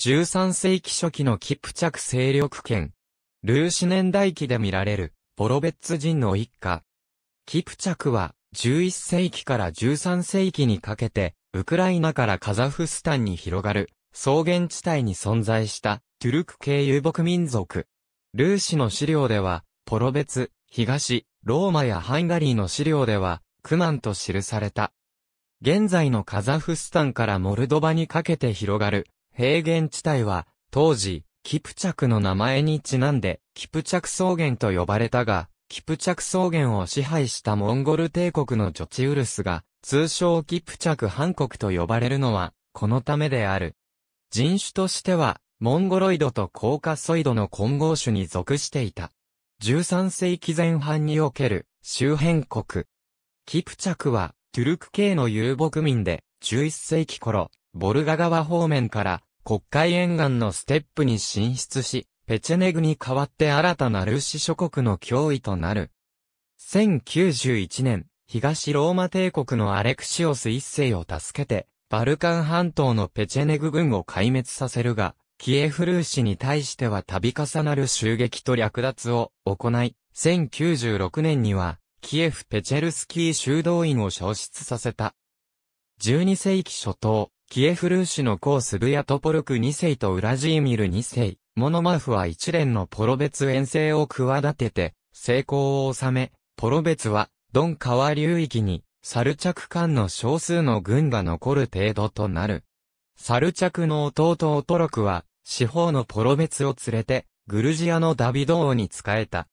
13世紀初期のキプチャク勢力圏。ルーシ年代記で見られる、ボロベッツ人の一家。キプチャクは、11世紀から13世紀にかけて、ウクライナからカザフスタンに広がる、草原地帯に存在した、トゥルク系遊牧民族。ルーシの資料では、ポロベツ、東、ローマやハンガリーの資料では、クマンと記された。現在のカザフスタンからモルドバにかけて広がる、平原地帯は、当時、キプチャクの名前にちなんで、キプチャク草原と呼ばれたが、キプチャク草原を支配したモンゴル帝国のジョチウルスが、通称キプチャクハン国と呼ばれるのは、このためである。人種としては、モンゴロイドとコーカソイドの混合種に属していた。13世紀前半における周辺国。キプチャクは、トゥルク系の遊牧民で、11世紀頃、ボルガ川方面から国会沿岸のステップに進出し、ペチェネグに代わって新たなルーシ諸国の脅威となる。1091年、東ローマ帝国のアレクシオス一世を助けて、バルカン半島のペチェネグ軍を壊滅させるが、キエフルーシに対しては度重なる襲撃と略奪を行い、1096年には、キエフ・ペチェルスキー修道院を消失させた。12世紀初頭、キエフルーシのコースブヤトポルク2世とウラジーミル2世、モノマフは一連のポロベツ遠征を企てて、成功を収め、ポロベツは、ドン川流域に、サルチャク間の少数の軍が残る程度となる。サルチャクの弟オトロクは、四方のポロベツを連れて、グルジアのダビド王に仕えた。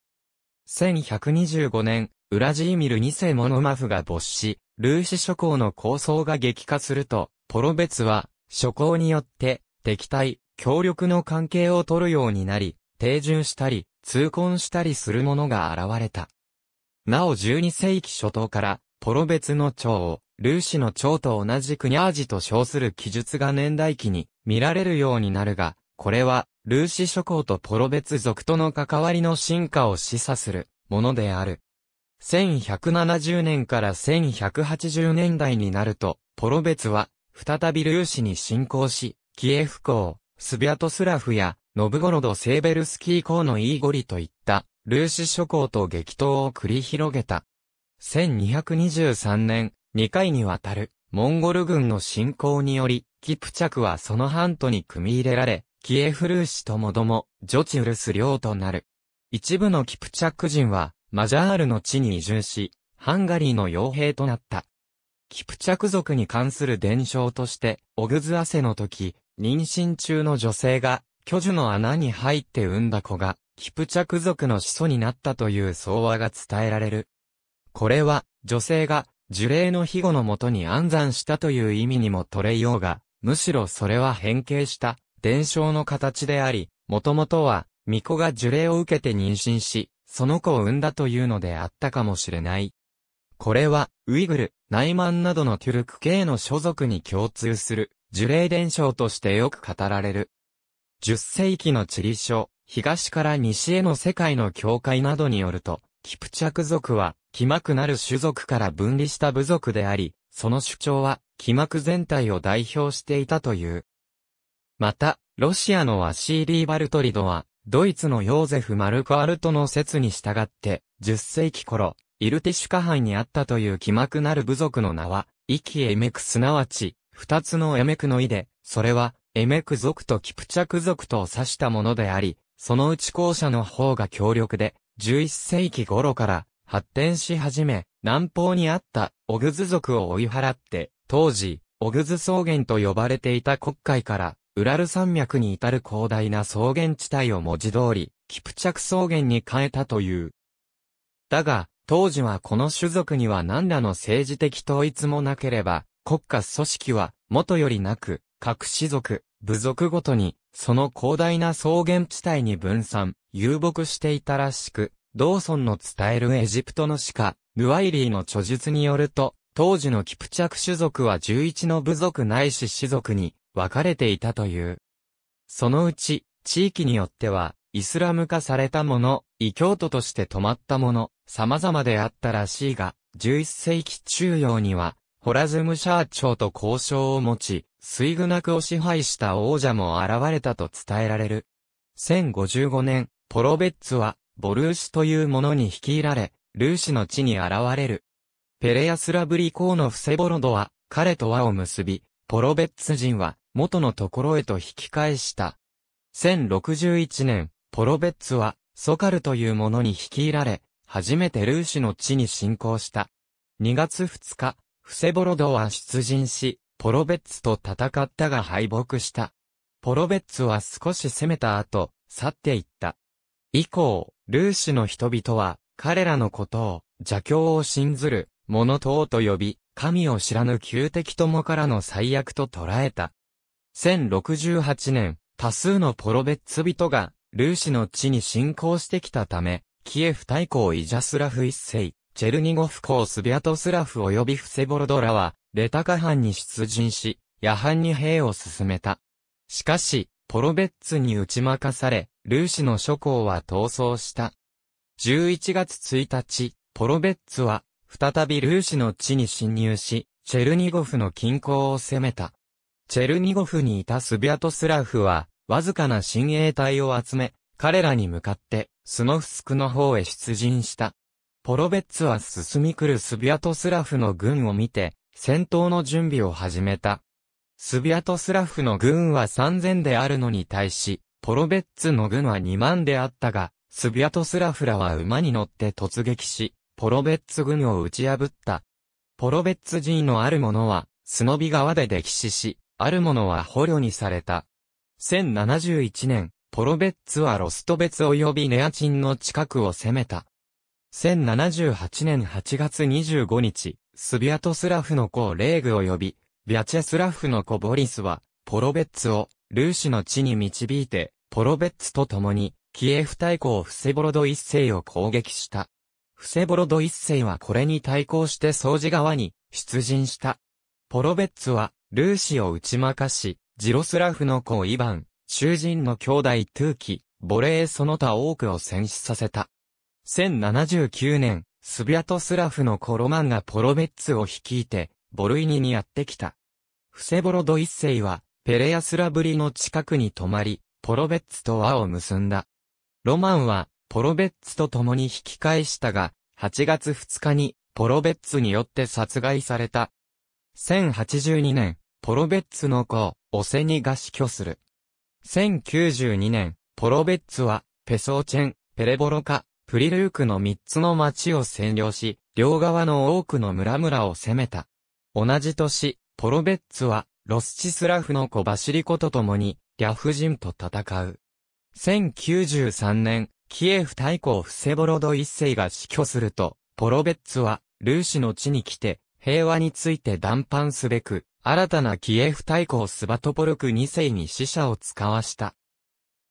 1125年、ウラジーミル2世モノマフが没し、ルーシ諸侯の構想が激化すると、ポロベツは、諸侯によって、敵対、協力の関係を取るようになり、定順したり、通婚したりするものが現れた。なお12世紀初頭から、ポロベツの長を、ルーシの長と同じクニャージと称する記述が年代記に見られるようになるが、これは、ルーシ諸侯とポロベツ族との関わりの進化を示唆するものである。1170年から1180年代になると、ポロベツは、再びルーシに侵攻し、キエフ港、スビアトスラフや、ノブゴロド・セーベルスキー港のイーゴリといった、ルーシ諸港と激闘を繰り広げた。1223年、2回にわたる、モンゴル軍の侵攻により、キプチャクはその半島に組み入れられ、キエフルーシともども、ジョチウルス領となる。一部のキプチャク人は、マジャールの地に移住し、ハンガリーの傭兵となった。キプチャク族に関する伝承として、オグズ汗の時、妊娠中の女性が、巨樹の穴に入って産んだ子が、キプチャク族の始祖になったという相話が伝えられる。これは、女性が、樹齢の庇護のもとに安産したという意味にも取れようが、むしろそれは変形した、伝承の形であり、もともとは、巫女が樹齢を受けて妊娠し、その子を産んだというのであったかもしれない。これは、ウイグル、ナイマンなどのトゥルク系の所属に共通する、樹齢伝承としてよく語られる。10世紀の地理書、東から西への世界の境界などによると、キプチャク族は、気膜なる種族から分離した部族であり、その主張は、気膜全体を代表していたという。また、ロシアのワシーリー・バルトリドは、ドイツのヨーゼフ・マルコ・アルトの説に従って、10世紀頃、イルティシュカ藩にあったという気幕なる部族の名は、イキエメクすなわち、二つのエメクの意で、それは、エメク族とキプチャク族とを指したものであり、そのうち後者の方が強力で、11世紀頃から発展し始め、南方にあったオグズ族を追い払って、当時、オグズ草原と呼ばれていた国会からウラル山脈に至る広大な草原地帯を文字通り、キプチャク草原に変えたという。だが、当時はこの種族には何らの政治的統一もなければ、国家組織は、元よりなく、各種族、部族ごとに、その広大な草原地帯に分散、遊牧していたらしく、ドーソンの伝えるエジプトの歯科、ヌワイリーの著述によると、当時のキプチャク種族は11の部族ないし種族に、分かれていたという。そのうち、地域によっては、イスラム化されたもの、異教徒として止まったもの、様々であったらしいが、11世紀中央には、ホラズムシャー朝と交渉を持ち、水グナクを支配した王者も現れたと伝えられる。1055年、ポロベッツは、ボルーシというものに率いられ、ルーシの地に現れる。ペレヤスラブリコーのフセボロドは、彼と和を結び、ポロベッツ人は、元のところへと引き返した。1061年、ポロベッツは、ソカルというものに率いられ、初めてルーシの地に侵攻した。2月2日、フセボロドは出陣し、ポロベッツと戦ったが敗北した。ポロベッツは少し攻めた後、去っていった。以降、ルーシの人々は、彼らのことを、邪教を信ずる、者とと呼び、神を知らぬ旧敵友からの最悪と捉えた。1068年、多数のポロベッツ人が、ルーシの地に侵攻してきたため、キエフ大公イジャスラフ一世、チェルニゴフ公スビアトスラフ及びフセボロドラは、レタカ藩に出陣し、夜藩に兵を進めた。しかし、ポロベッツに打ち負かされ、ルーシの諸侯は逃走した。11月1日、ポロベッツは、再びルーシの地に侵入し、チェルニゴフの近郊を攻めた。チェルニゴフにいたスビアトスラフは、わずかな親衛隊を集め、彼らに向かって、スノフスクの方へ出陣した。ポロベッツは進み来るスビアトスラフの軍を見て、戦闘の準備を始めた。スビアトスラフの軍は3000であるのに対し、ポロベッツの軍は2万であったが、スビアトスラフらは馬に乗って突撃し、ポロベッツ軍を打ち破った。ポロベッツ人のある者は、スノビ川で溺死し、あるものは捕虜にされた。1071年、ポロベッツはロストベツ及びネアチンの近くを攻めた。1078年8月25日、スビアトスラフの子レーグ及び、ビャチェスラフの子ボリスは、ポロベッツを、ルーシの地に導いて、ポロベッツと共に、キエフ大公フセボロド一世を攻撃した。フセボロド一世はこれに対抗して掃除側に出陣した。ポロベッツはルーシを打ち負かし、ジロスラフの子イヴァン、囚人の兄弟トゥーキ、ボレーその他多くを戦死させた。1079年、スビアトスラフの子ロマンがポロベッツを率いて、ボルイニにやってきた。フセボロド一世は、ペレアスラブリの近くに泊まり、ポロベッツと和を結んだ。ロマンは、ポロベッツと共に引き返したが、8月2日に、ポロベッツによって殺害された。1082年、ポロベッツの子、オセニが死去する。1092年、ポロベッツは、ペソーチェン、ペレボロカ、プリルークの3つの町を占領し、両側の多くの村々を攻めた。同じ年、ポロベッツは、ロスチスラフの子バシリコと共に、リャフ人と戦う。1093年、キエフ大公フセボロド一世が死去すると、ポロベッツは、ルーシの地に来て、平和について断判すべく、新たなキエフ大公スバトポルク2世に死者を使わした。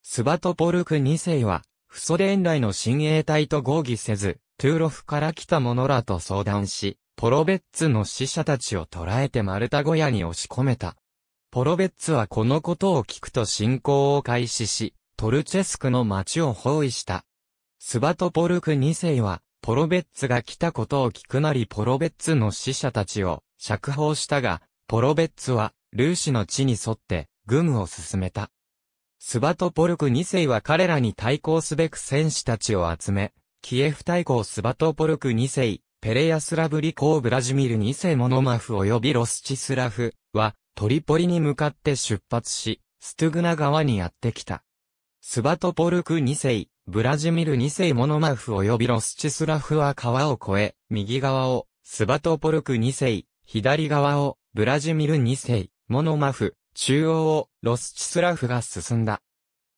スバトポルク2世は、フソ連来の親衛隊と合議せず、トゥーロフから来た者らと相談し、ポロベッツの死者たちを捕らえてマルタ小屋に押し込めた。ポロベッツはこのことを聞くと侵攻を開始し、トルチェスクの町を包囲した。スバトポルク2世は、ポロベッツが来たことを聞くなりポロベッツの死者たちを釈放したが、ポロベッツはルーシの地に沿って軍を進めた。スバトポルク2世は彼らに対抗すべく戦士たちを集め、キエフ対抗スバトポルク2世、ペレヤスラブリコーブラジミル2世モノマフ及びロスチスラフはトリポリに向かって出発し、ストゥグナ川にやってきた。スバトポルク2世、ブラジミル2世モノマフ及びロスチスラフは川を越え、右側をスバトポルク2世、左側をブラジミル2世、モノマフ、中央をロスチスラフが進んだ。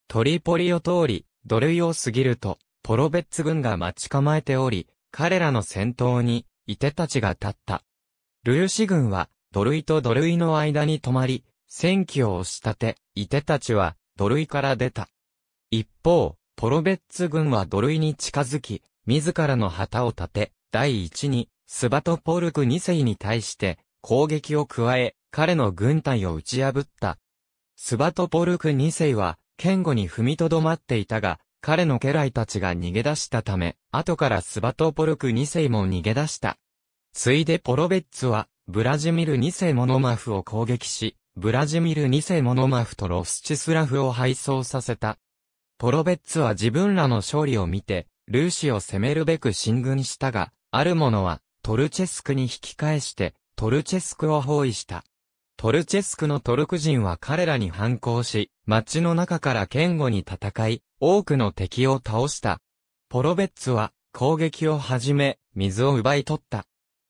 トリポリを通り、土塁を過ぎると、ポロベッツ軍が待ち構えており、彼らの先頭に、伊手たちが立った。ルーシ軍は、土塁と土塁の間に止まり、戦機を押し立て、伊手たちは、土塁から出た。一方、ポロベッツ軍は土塁に近づき、自らの旗を立て、第一に、スバトポルク2世に対して攻撃を加え、彼の軍隊を打ち破った。スバトポルク2世は、堅固に踏みとどまっていたが、彼の家来たちが逃げ出したため、後からスバトポルク2世も逃げ出した。ついでポロベッツは、ブラジミル2世モノマフを攻撃し、ブラジミル2世モノマフとロスチスラフを敗走させた。ポロベッツは自分らの勝利を見て、ルーシを攻めるべく進軍したが、ある者は、トルチェスクに引き返して、トルチェスクを包囲した。トルチェスクのトルク人は彼らに反抗し、街の中から堅固に戦い、多くの敵を倒した。ポロベッツは攻撃を始め、水を奪い取った。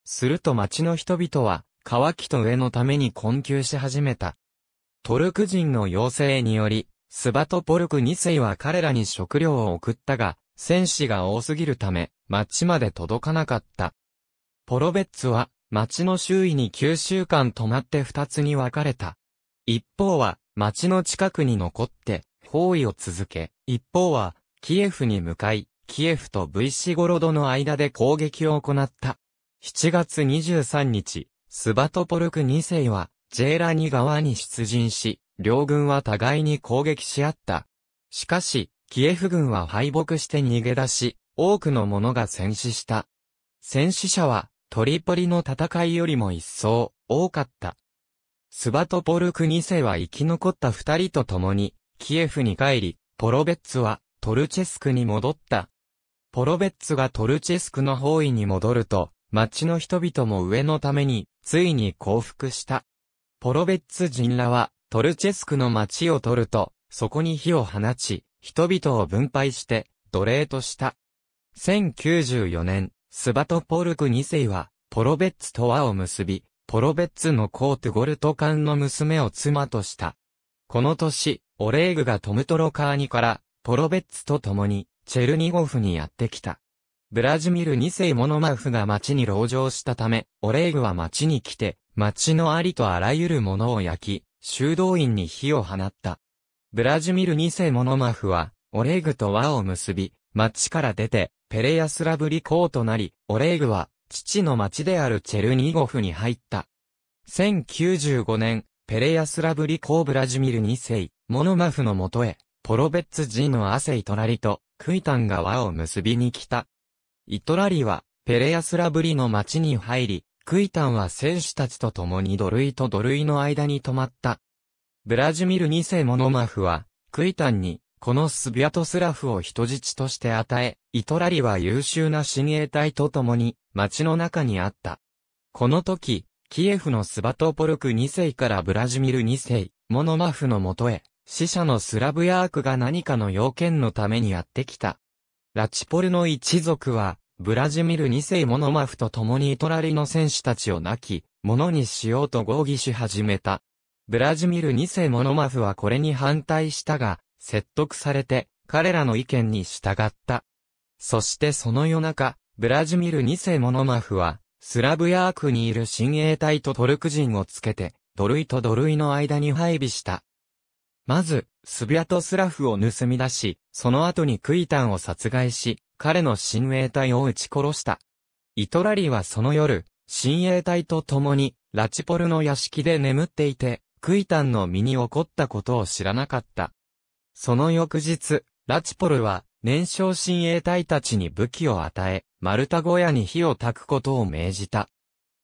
すると街の人々は、乾きと上のために困窮し始めた。トルク人の要請により、スバトポルク2世は彼らに食料を送ったが、戦士が多すぎるため、町まで届かなかった。ポロベッツは、町の周囲に9週間泊まって2つに分かれた。一方は、町の近くに残って、包囲を続け、一方は、キエフに向かい、キエフと V シゴロドの間で攻撃を行った。7月23日、スバトポルク2世は、ジェーラニ川に出陣し、両軍は互いに攻撃し合った。しかし、キエフ軍は敗北して逃げ出し、多くの者が戦死した。戦死者は、トリポリの戦いよりも一層、多かった。スバトポルク2世は生き残った二人と共に、キエフに帰り、ポロベッツは、トルチェスクに戻った。ポロベッツがトルチェスクの包囲に戻ると、町の人々も上のために、ついに降伏した。ポロベッツ人らは、トルチェスクの町を取ると、そこに火を放ち、人々を分配して、奴隷とした。1094年、スバトポルク2世は、ポロベッツと和を結び、ポロベッツのコートゴルト艦の娘を妻とした。この年、オレーグがトムトロカーニから、ポロベッツと共に、チェルニゴフにやってきた。ブラジミル2世モノマフが町に籠城したため、オレーグは町に来て、町のありとあらゆるものを焼き、修道院に火を放った。ブラジミル2世モノマフは、オレーグと和を結び、町から出て、ペレヤスラブリ公となり、オレーグは、父の町であるチェルニゴフに入った。1095年、ペレヤスラブリ公ブラジミル2世、モノマフのもとへ、ポロベッツ人のアセイトラリと、クイタンが和を結びに来た。イトラリは、ペレヤスラブリの町に入り、クイタンは選手たちと共に土塁と土塁の間に止まった。ブラジミル2世モノマフは、クイタンに、このスビアトスラフを人質として与え、イトラリは優秀な親衛隊と共に、町の中にあった。この時、キエフのスバトポルク2世からブラジミル2世、モノマフのもとへ、死者のスラブヤークが何かの要件のためにやってきた。ラチポルの一族は、ブラジミル2世モノマフと共にイトラリの戦士たちを亡き、ものにしようと合議し始めた。ブラジミル2世モノマフはこれに反対したが、説得されて、彼らの意見に従った。そしてその夜中、ブラジミル2世モノマフは、スラブヤークにいる親衛隊とトルク人をつけて、土塁と土塁の間に配備したまず、スビアトスラフを盗み出し、その後にクイタンを殺害し、彼の親衛隊を撃ち殺した。イトラリはその夜、親衛隊と共に、ラチポルの屋敷で眠っていて、クイタンの身に起こったことを知らなかった。その翌日、ラチポルは、燃焼親衛隊たちに武器を与え、マルタ小屋に火を焚くことを命じた。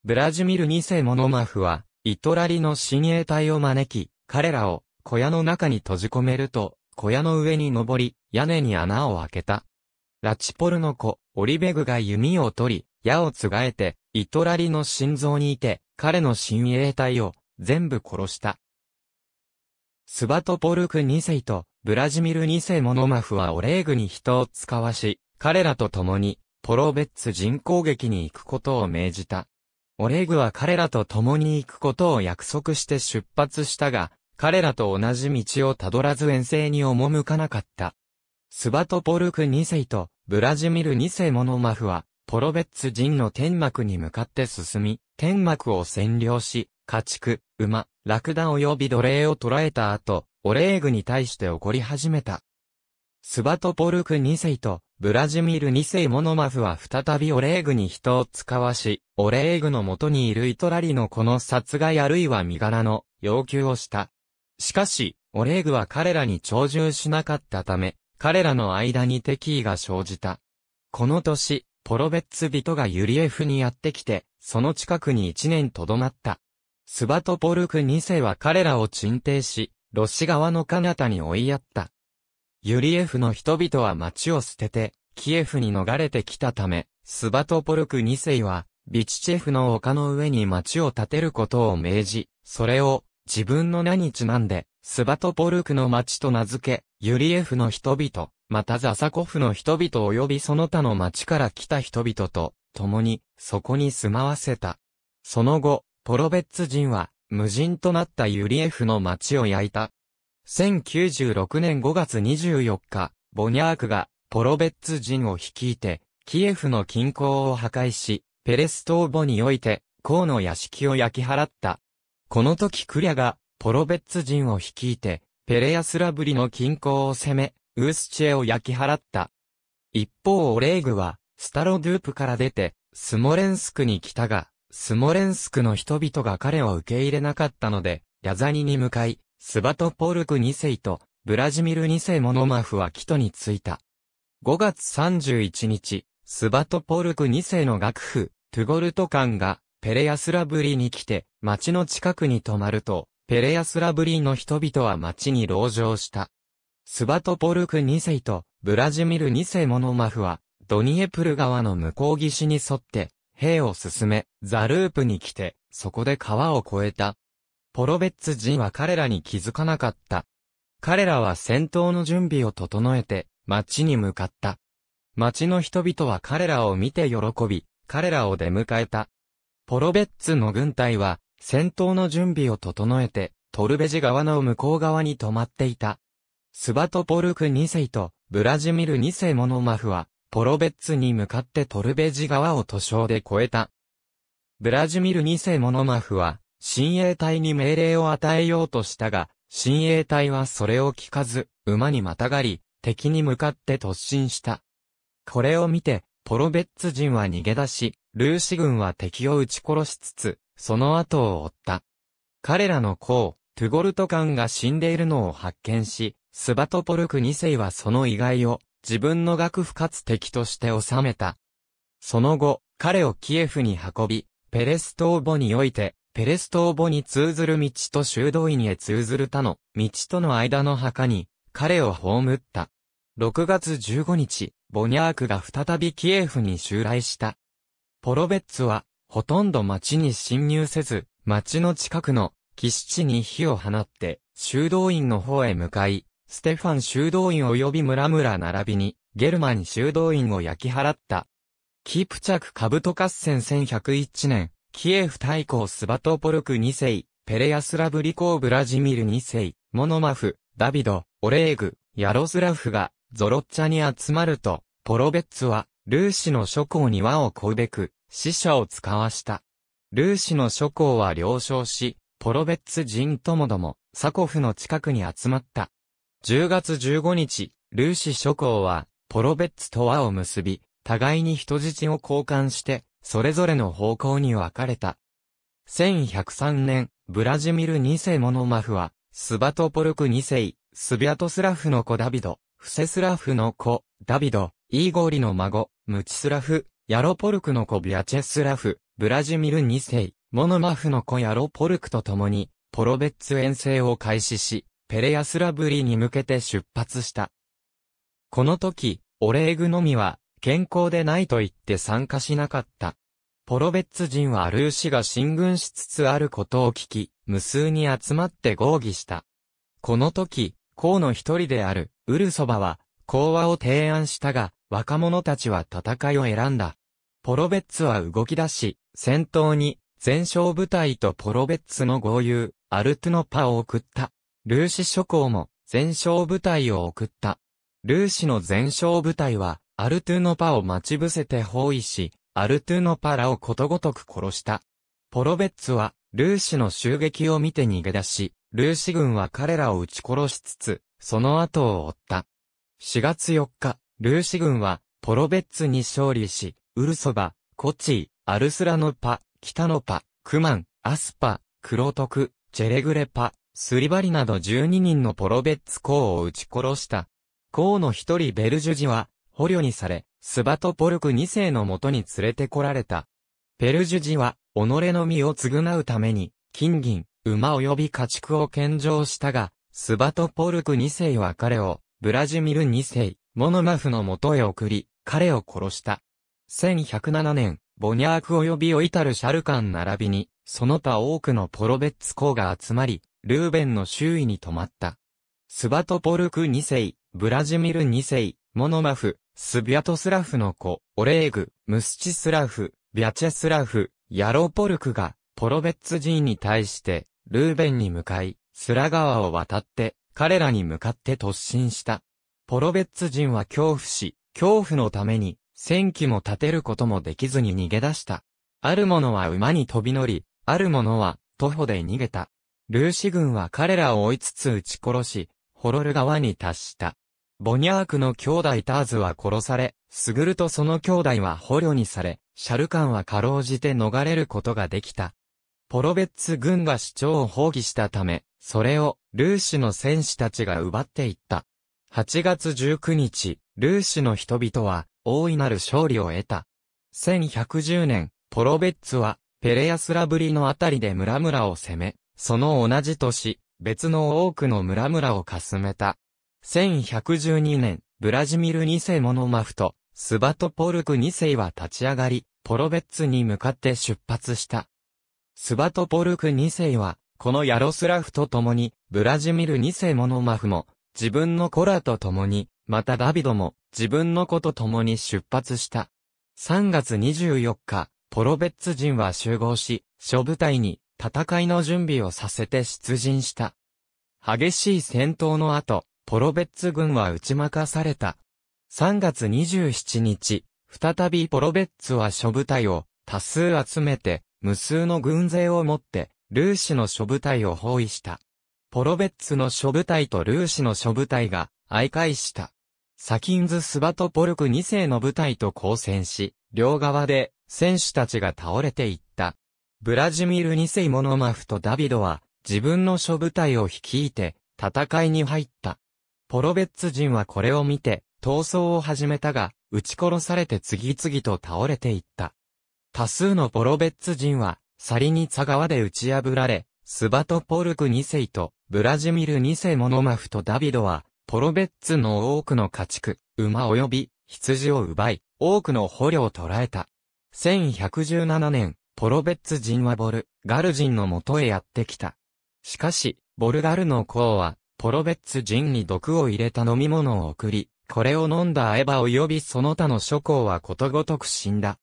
ブラジミル二世モノマフは、イトラリの親衛隊を招き、彼らを小屋の中に閉じ込めると、小屋の上に登り、屋根に穴を開けた。ラチポルの子、オリベグが弓を取り、矢をつがえて、イトラリの心臓にいて、彼の親衛隊を、全部殺した。スバトポルク2世と、ブラジミル2世モノマフはオレーグに人を使わし、彼らと共に、ポロベッツ人攻撃に行くことを命じた。オレーグは彼らと共に行くことを約束して出発したが、彼らと同じ道をたどらず遠征に赴かなかった。スバトポルク2世とブラジミル2世モノマフは、ポロベッツ人の天幕に向かって進み、天幕を占領し、家畜、馬、ラクダ及び奴隷を捕らえた後、オレーグに対して怒り始めた。スバトポルク2世とブラジミル2世モノマフは再びオレーグに人を使わし、オレーグの元にいるイトラリのこの殺害あるいは身柄の要求をした。しかし、オレーグは彼らに徴従しなかったため、彼らの間に敵意が生じた。この年、ポロベッツ人がユリエフにやってきて、その近くに一年とどまった。スバトポルク二世は彼らを鎮定し、ロシ側の彼方に追いやった。ユリエフの人々は町を捨てて、キエフに逃れてきたため、スバトポルク二世は、ビチチェフの丘の上に町を建てることを命じ、それを自分の名にちなんで、スバトポルクの町と名付け、ユリエフの人々、またザサコフの人々及びその他の町から来た人々と、共に、そこに住まわせた。その後、ポロベッツ人は、無人となったユリエフの町を焼いた。1096年5月24日、ボニャークが、ポロベッツ人を率いて、キエフの近郊を破壊し、ペレストーボにおいて、孔の屋敷を焼き払った。この時クリャが、ポロベッツ人を率いて、ペレヤスラブリの近郊を攻め、ウースチェを焼き払った。一方オレーグは、スタロドゥープから出て、スモレンスクに来たが、スモレンスクの人々が彼を受け入れなかったので、ヤザニに向かい、スバトポルク2世と、ブラジミル2世モノマフはキトに着いた。5月31日、スバトポルク2世の楽譜、トゥゴルト官が、ペレヤスラブリに来て、町の近くに泊まると、ペレヤスラブリの人々は町に籠城した。スバトポルク2世とブラジミル2世モノマフは、ドニエプル川の向こう岸に沿って、兵を進め、ザループに来て、そこで川を越えた。ポロベッツ人は彼らに気づかなかった。彼らは戦闘の準備を整えて、町に向かった。町の人々は彼らを見て喜び、彼らを出迎えた。ポロベッツの軍隊は、戦闘の準備を整えて、トルベジ川の向こう側に止まっていた。スバトポルク2世とブラジミル2世モノマフは、ポロベッツに向かってトルベジ川を塗装で越えた。ブラジミル2世モノマフは、親衛隊に命令を与えようとしたが、親衛隊はそれを聞かず、馬にまたがり、敵に向かって突進した。これを見て、ポロベッツ人は逃げ出し、ルーシ軍は敵を撃ち殺しつつ、その後を追った。彼らのを、トゥゴルト艦が死んでいるのを発見し、スバトポルク2世はその意外を自分の学府かつ敵として収めた。その後、彼をキエフに運び、ペレストーボにおいて、ペレストーボに通ずる道と修道院へ通ずる他の道との間の墓に、彼を葬った。6月15日、ボニャークが再びキエフに襲来した。ポロベッツは、ほとんど町に侵入せず、町の近くの、シ地に火を放って、修道院の方へ向かい、ステファン修道院及び村々並びに、ゲルマン修道院を焼き払った。キプチャクカブト合戦1101年、キエフ対抗スバトポルク2世、ペレヤスラブリコーブラジミル2世、モノマフ、ダビド、オレーグ、ヤロスラフが、ゾロッチャに集まると、ポロベッツは、ルーシの諸侯に和をこうべく、死者を使わした。ルーシの諸侯は了承し、ポロベッツ人ともども、サコフの近くに集まった。10月15日、ルーシ諸侯は、ポロベッツと和を結び、互いに人質を交換して、それぞれの方向に分かれた。1103年、ブラジミル2世モノマフは、スバトポルク2世、スビアトスラフの子ダビド、フセスラフの子、ダビド、イーゴーリの孫、ムチスラフ、ヤロポルクの子ビアチェスラフ、ブラジミル2世、モノマフの子ヤロポルクと共に、ポロベッツ遠征を開始し、ペレヤスラブリに向けて出発した。この時、オレーグのみは、健康でないと言って参加しなかった。ポロベッツ人はルーシが進軍しつつあることを聞き、無数に集まって合議した。この時、公の一人である、ウルソバは、講和を提案したが、若者たちは戦いを選んだ。ポロベッツは動き出し、戦闘に、全勝部隊とポロベッツの合流、アルトゥノパを送った。ルーシ諸侯も、全勝部隊を送った。ルーシの全勝部隊は、アルトゥノパを待ち伏せて包囲し、アルトゥノパらをことごとく殺した。ポロベッツは、ルーシの襲撃を見て逃げ出し、ルーシ軍は彼らを撃ち殺しつつ、その後を追った。4月4日、ルーシ軍は、ポロベッツに勝利し、ウルソバ、コチー、アルスラノパ、北ノパ、クマン、アスパ、クロトク、ジェレグレパ、スリバリなど12人のポロベッツ公を撃ち殺した。公の一人ベルジュジは、捕虜にされ、スバトポルク2世のもとに連れてこられた。ベルジュジは、己の身を償うために、金銀、馬及び家畜を献上したが、スバトポルク2世は彼を、ブラジミル2世、モノマフの元へ送り、彼を殺した。1107年、ボニャーク及びオイタル・シャルカン並びに、その他多くのポロベッツ公が集まり、ルーベンの周囲に泊まった。スバトポルク2世、ブラジミル2世、モノマフ、スビアトスラフの子、オレーグ、ムスチスラフ、ビャチェスラフ、ヤロポルクが、ポロベッツ人に対して、ルーベンに向かい、スラ川を渡って、彼らに向かって突進した。ポロベッツ人は恐怖し、恐怖のために、戦機も立てることもできずに逃げ出した。ある者は馬に飛び乗り、ある者は徒歩で逃げた。ルーシ軍は彼らを追いつつ撃ち殺し、ホロル川に達した。ボニャークの兄弟ターズは殺され、スグルとその兄弟は捕虜にされ、シャルカンはかろうじて逃れることができた。ポロベッツ軍が主張を放棄したため、それを、ルーシの戦士たちが奪っていった。8月19日、ルーシの人々は、大いなる勝利を得た。1110年、ポロベッツは、ペレヤスラブリのあたりで村々を攻め、その同じ年、別の多くの村々をかすめた。1112年、ブラジミル2世モノマフと、スバトポルク2世は立ち上がり、ポロベッツに向かって出発した。スバトポルク2世は、このヤロスラフと共に、ブラジミル2世モノマフも、自分の子らと共に、またダビドも、自分の子と共に出発した。3月24日、ポロベッツ人は集合し、諸部隊に戦いの準備をさせて出陣した。激しい戦闘の後、ポロベッツ軍は打ち負かされた。3月27日、再びポロベッツは諸部隊を多数集めて、無数の軍勢を持って、ルーシの諸部隊を包囲した。ポロベッツの諸部隊とルーシの諸部隊が相会した。サキンズ・スバトポルク2世の部隊と交戦し、両側で選手たちが倒れていった。ブラジミル2世モノマフとダビドは自分の諸部隊を率いて戦いに入った。ポロベッツ人はこれを見て闘争を始めたが、撃ち殺されて次々と倒れていった。多数のポロベッツ人はサリニツァ側で打ち破られ、スバトポルク2世とブラジミル2世モノマフとダビドは、ポロベッツの多くの家畜、馬及び羊を奪い、多くの捕虜を捕らえた。1117年、ポロベッツ人はボル、ガル人の元へやってきた。しかし、ボルガルの公は、ポロベッツ人に毒を入れた飲み物を送り、これを飲んだエヴァ及びその他の諸公はことごとく死んだ。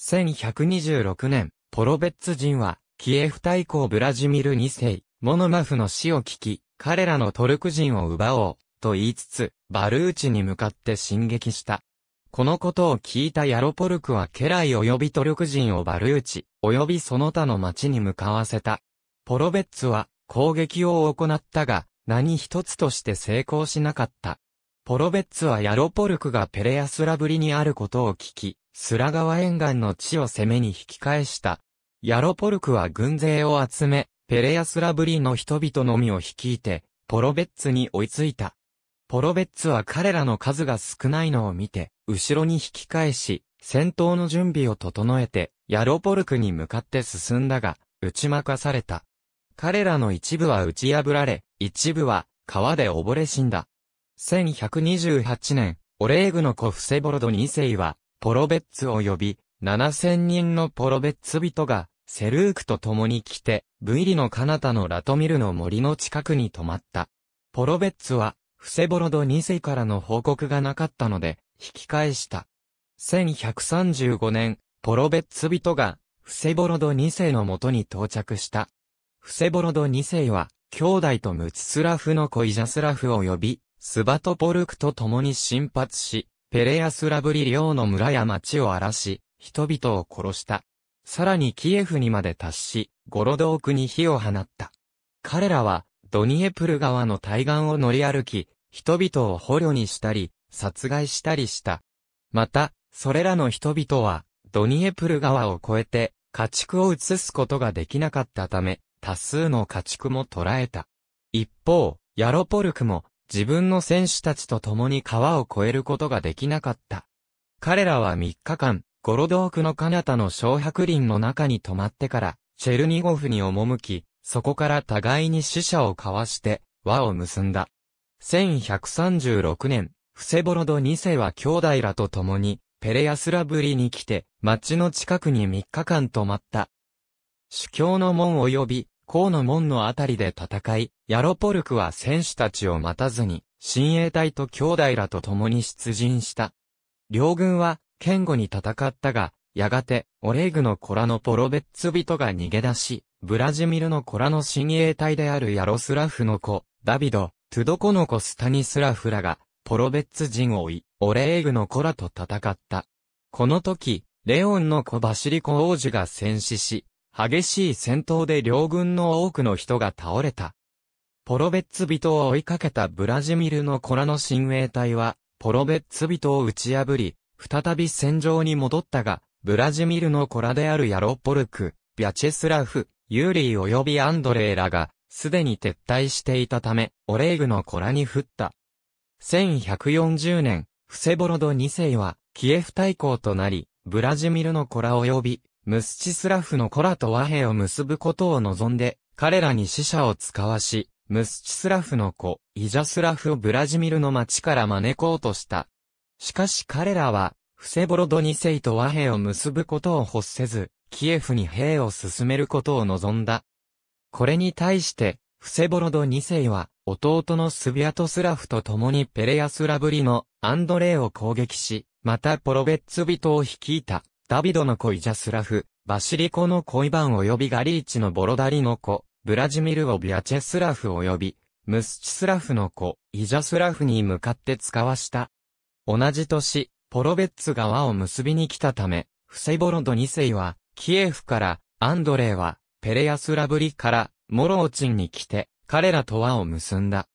1126年、ポロベッツ人は、キエフ大公ブラジミル2世、モノマフの死を聞き、彼らのトルク人を奪おう、と言いつつ、バルーチに向かって進撃した。このことを聞いたヤロポルクは家来及びトルク人をバルーチ、及びその他の町に向かわせた。ポロベッツは攻撃を行ったが、何一つとして成功しなかった。ポロベッツはヤロポルクがペレヤスラぶりにあることを聞き、スラ川沿岸の地を攻めに引き返した。ヤロポルクは軍勢を集め、ペレヤスラぶりの人々のみを率いて、ポロベッツに追いついた。ポロベッツは彼らの数が少ないのを見て、後ろに引き返し、戦闘の準備を整えて、ヤロポルクに向かって進んだが、打ち負かされた。彼らの一部は打ち破られ、一部は川で溺れ死んだ。1128年、オレーグの子フセボロド2世は、ポロベッツを呼び、7000人のポロベッツ人が、セルークと共に来て、ブイリの彼方のラトミルの森の近くに泊まった。ポロベッツは、フセボロド2世からの報告がなかったので、引き返した。1135年、ポロベッツ人が、フセボロド2世のもとに到着した。フセボロド2世は、兄弟とムツスラフの子イジャスラフを呼び、スバトポルクと共に進発し、ペレアスラブリ領の村や町を荒らし、人々を殺した。さらにキエフにまで達し、ゴロドークに火を放った。彼らは、ドニエプル川の対岸を乗り歩き、人々を捕虜にしたり、殺害したりした。また、それらの人々は、ドニエプル川を越えて、家畜を移すことができなかったため、多数の家畜も捕らえた。一方、ヤロポルクも、自分の選手たちと共に川を越えることができなかった。彼らは3日間、ゴロドークの彼方の小白林の中に泊まってから、チェルニゴフに赴き、そこから互いに死者を交わして、輪を結んだ。1136年、フセボロド2世は兄弟らと共に、ペレヤスラブリに来て、町の近くに3日間泊まった。主教の門及び、河の門のあたりで戦い、ヤロポルクは選手たちを待たずに、親衛隊と兄弟らと共に出陣した。両軍は、堅固に戦ったが、やがて、オレーグのコラのポロベッツ人が逃げ出し、ブラジミルのコラの親衛隊であるヤロスラフの子、ダビド、トゥドコの子スタニスラフらが、ポロベッツ人を追い、オレーグのコラと戦った。この時、レオンの子バシリコ王子が戦死し、激しい戦闘で両軍の多くの人が倒れた。ポロベッツ人を追いかけたブラジミルのコラの親衛隊は、ポロベッツ人を打ち破り、再び戦場に戻ったが、ブラジミルのコラであるヤロポルク、ビャチェスラフ、ユーリー及びアンドレーらが、すでに撤退していたため、オレーグのコラに降った。1140年、フセボロド2世は、キエフ大公となり、ブラジミルのコラ及び、ムスチスラフの子らと和平を結ぶことを望んで、彼らに死者を使わし、ムスチスラフの子、イジャスラフをブラジミルの町から招こうとした。しかし彼らは、フセボロドニセイと和平を結ぶことを欲せず、キエフに兵を進めることを望んだ。これに対して、フセボロド2世は、弟のスビアトスラフと共にペレアスラブリのアンドレイを攻撃し、またポロベッツ人を率いた。ダビドの子イジャスラフ、バシリコの恋イバン及びガリーチのボロダリの子、ブラジミルオビアチェスラフ及び、ムスチスラフの子、イジャスラフに向かって使わした。同じ年、ポロベッツが輪を結びに来たため、フセボロド2世は、キエフから、アンドレイは、ペレヤスラブリから、モローチンに来て、彼らと輪を結んだ。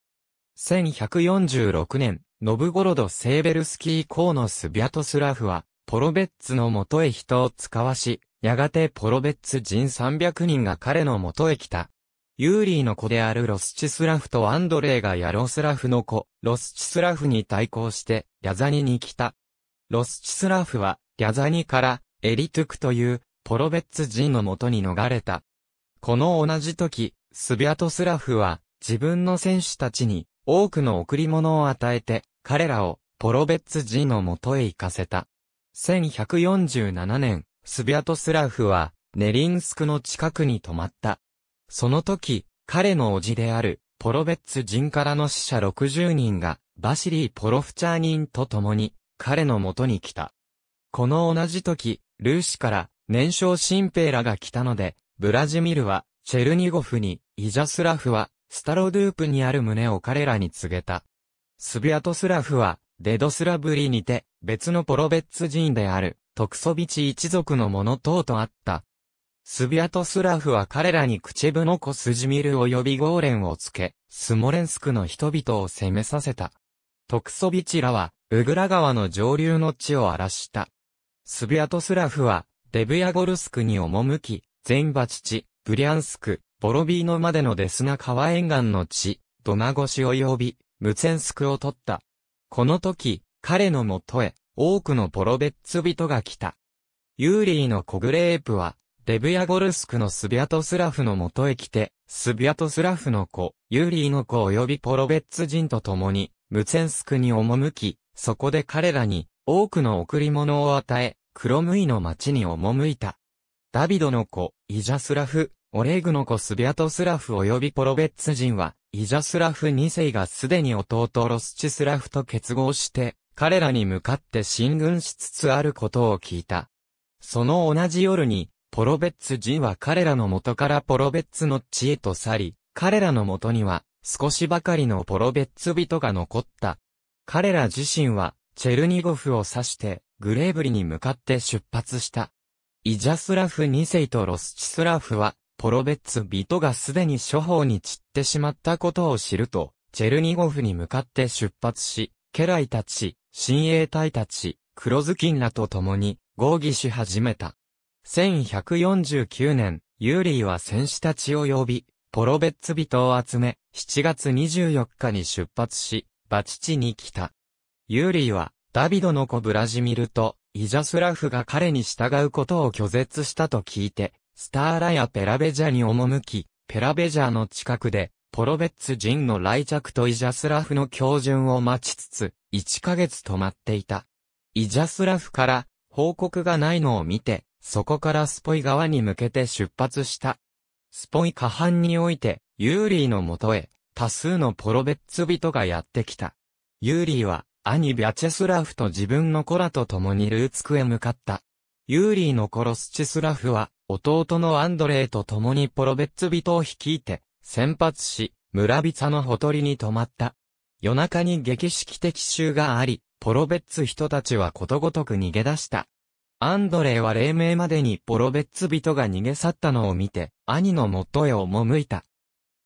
1146年、ノブゴロド・セーベルスキー・コーノス・ビャトスラフは、ポロベッツの元へ人を使わし、やがてポロベッツ人300人が彼の元へ来た。ユーリーの子であるロスチスラフとアンドレイがヤロスラフの子、ロスチスラフに対抗して、リャザニに来た。ロスチスラフは、リャザニから、エリトゥクという、ポロベッツ人の元に逃れた。この同じ時、スビアトスラフは、自分の選手たちに、多くの贈り物を与えて、彼らを、ポロベッツ人の元へ行かせた。1147年、スビャトスラフは、ネリンスクの近くに泊まった。その時、彼の叔父である、ポロベッツ人からの死者60人が、バシリー・ポロフチャー人と共に、彼の元に来た。この同じ時、ルーシから、年少新兵らが来たので、ブラジミルは、チェルニゴフに、イジャスラフは、スタロドゥープにある胸を彼らに告げた。スビアトスラフは、デドスラブリにて、別のポロベッツ人である、トクソビチ一族のもの等とあった。スビアトスラフは彼らにクチェブノコスジミル及びゴーレンをつけ、スモレンスクの人々を攻めさせた。トクソビチらは、ウグラ川の上流の地を荒らした。スビアトスラフは、デブヤゴルスクに赴き、ゼンバチチ、ブリャンスク、ボロビーノまでのデスナ川沿岸の地、ドナゴシ及び、ムツェンスクを取った。この時、彼のもとへ、多くのポロベッツ人が来た。ユーリーのコグレープは、レブヤゴルスクのスビアトスラフのもとへ来て、スビアトスラフの子、ユーリーの子及びポロベッツ人と共に、ムツェンスクに赴き、そこで彼らに、多くの贈り物を与え、クロムイの町に赴いた。ダビドの子、イジャスラフ、オレグの子スビアトスラフ及びポロベッツ人は、イジャスラフ2世がすでに弟ロスチスラフと結合して、彼らに向かって進軍しつつあることを聞いた。その同じ夜に、ポロベッツ人は彼らの元からポロベッツの地へと去り、彼らの元には、少しばかりのポロベッツ人が残った。彼ら自身は、チェルニゴフを指して、グレーブリに向かって出発した。イジャスラフ2世とロスチスラフは、ポロベッツ・ビトがすでに処方に散ってしまったことを知ると、チェルニゴフに向かって出発し、家来たち、親衛隊たち、黒ずきんらと共に、合議し始めた。1149年、ユーリーは戦士たちを呼び、ポロベッツ人を集め、7月24日に出発し、バチチに来た。ユーリーは、ダビドの子ブラジミルと、イジャスラフが彼に従うことを拒絶したと聞いて、スターラやペラベジャに赴き、ペラベジャの近くで、ポロベッツ人の来着とイジャスラフの標準を待ちつつ、1ヶ月止まっていた。イジャスラフから報告がないのを見て、そこからスポイ側に向けて出発した。スポイ下半において、ユーリーのもとへ、多数のポロベッツ人がやってきた。ユーリーは、兄ビャチェスラフと自分の子らと共にルーツクへ向かった。ユーリーの頃スチスラフは、弟のアンドレイと共にポロベッツ人を率いて、先発し、村人のほとりに泊まった。夜中に劇式的襲があり、ポロベッツ人たちはことごとく逃げ出した。アンドレイは黎明までにポロベッツ人が逃げ去ったのを見て、兄の元へ赴いた。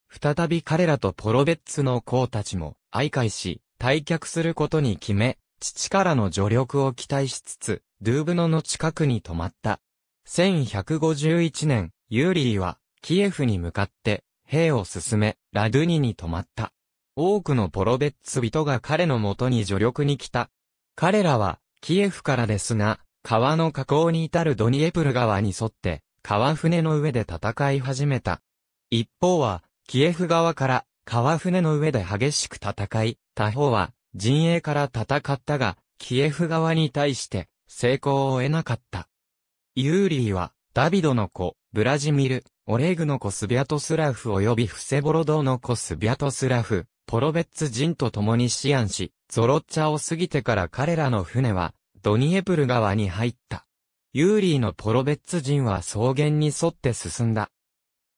再び彼らとポロベッツの子たちも、相会し、退却することに決め、父からの助力を期待しつつ、ドゥーブノの近くに泊まった。1151年、ユーリーは、キエフに向かって、兵を進め、ラドゥニに泊まった。多くのポロベッツ人が彼のもとに助力に来た。彼らは、キエフからですが、川の河口に至るドニエプル川に沿って、川船の上で戦い始めた。一方は、キエフ側から川船の上で激しく戦い、他方は陣営から戦ったが、キエフ側に対して成功を得なかった。ユーリーは、ダビドの子、ブラジミル、オレグの子スビャトスラフ及びフセボロドの子スビャトスラフ、ポロベッツ人と共に思案し、ゾロッチャを過ぎてから彼らの船は、ドニエプル川に入った。ユーリーのポロベッツ人は草原に沿って進んだ。